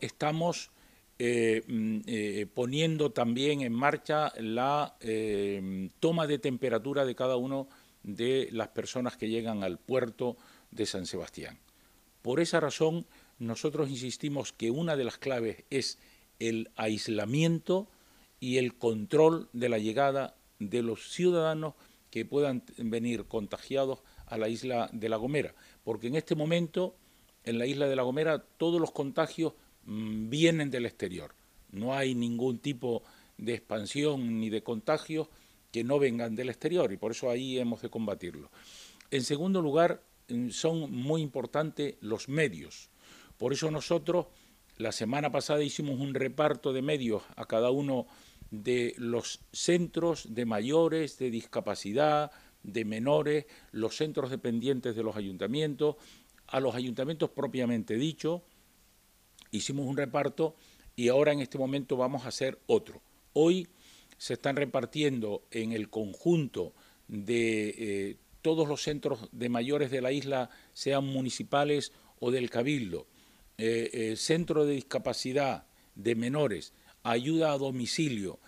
estamos eh, mm, eh, poniendo también en marcha la eh, toma de temperatura de cada uno de las personas que llegan al puerto de San Sebastián. Por esa razón, nosotros insistimos que una de las claves es el aislamiento y el control de la llegada de los ciudadanos que puedan venir contagiados a la isla de La Gomera, porque en este momento en la isla de La Gomera todos los contagios Mm, vienen del exterior. No hay ningún tipo de expansión ni de contagios que no vengan del exterior y por eso ahí hemos de combatirlo. En segundo lugar, mm, son muy importantes los medios. Por eso nosotros la semana pasada hicimos un reparto de medios a cada uno de los centros de mayores, de discapacidad, de menores, los centros dependientes de los ayuntamientos, a los ayuntamientos propiamente dicho, hicimos un reparto y ahora en este momento vamos a hacer otro. Hoy se están repartiendo en el conjunto de eh, todos los centros de mayores de la isla, sean municipales o del cabildo, eh, eh, centro de discapacidad de menores, ayuda a domicilio.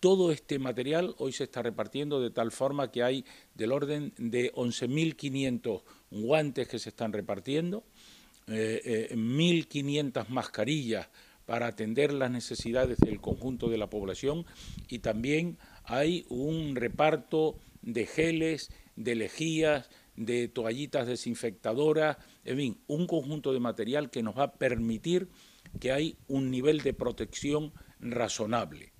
Todo este material hoy se está repartiendo de tal forma que hay del orden de 11.500 guantes que se están repartiendo eh, 1.500 eh, mascarillas para atender las necesidades del conjunto de la población y también hay un reparto de geles, de lejías, de toallitas desinfectadoras, en fin, un conjunto de material que nos va a permitir que hay un nivel de protección razonable.